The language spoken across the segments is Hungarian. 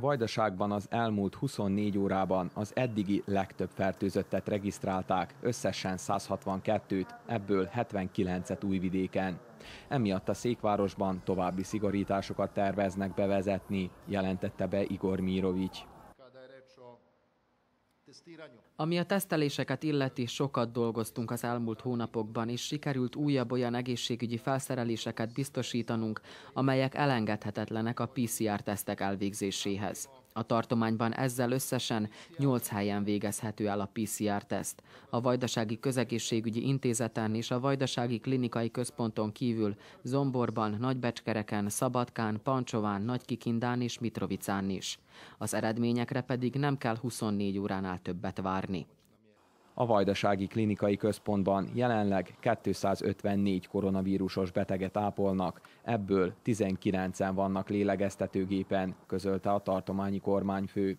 Vajdaságban az elmúlt 24 órában az eddigi legtöbb fertőzöttet regisztrálták, összesen 162-t, ebből 79-et újvidéken. Emiatt a székvárosban további szigorításokat terveznek bevezetni, jelentette be Igor Mirovics. Ami a teszteléseket illeti, sokat dolgoztunk az elmúlt hónapokban, és sikerült újabb olyan egészségügyi felszereléseket biztosítanunk, amelyek elengedhetetlenek a PCR tesztek elvégzéséhez. A tartományban ezzel összesen 8 helyen végezhető el a PCR-teszt. A Vajdasági Közegészségügyi Intézeten és a Vajdasági Klinikai Központon kívül Zomborban, Nagybecskereken, Szabadkán, Pancsován, Nagykikindán és Mitrovicán is. Az eredményekre pedig nem kell 24 óránál többet várni. A Vajdasági Klinikai Központban jelenleg 254 koronavírusos beteget ápolnak, ebből 19-en vannak lélegeztetőgépen, közölte a tartományi kormányfő.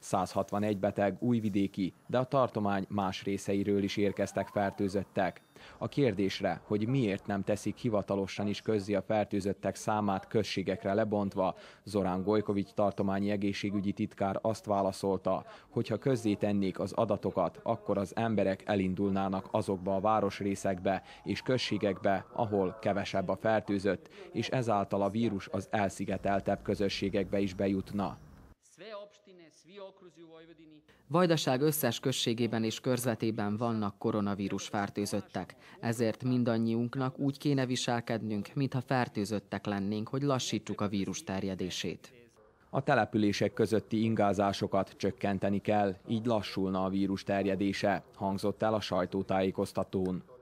161 beteg újvidéki, de a tartomány más részeiről is érkeztek fertőzöttek. A kérdésre, hogy miért nem teszik hivatalosan is közzi a fertőzöttek számát községekre lebontva, Zorán Gojkovics tartományi egészségügyi titkár azt válaszolta, hogy ha közzé tennék az adatokat, akkor az emberek elindulnának azokba a városrészekbe és községekbe, ahol kevesebb a fertőzött, és ezáltal a vírus az elszigeteltebb közösségekbe is bejutna. Vajdaság összes községében és körzetében vannak koronavírus fertőzöttek, ezért mindannyiunknak úgy kéne viselkednünk, mintha fertőzöttek lennénk, hogy lassítsuk a vírus terjedését. A települések közötti ingázásokat csökkenteni kell, így lassulna a vírus terjedése, hangzott el a sajtótájékoztatón.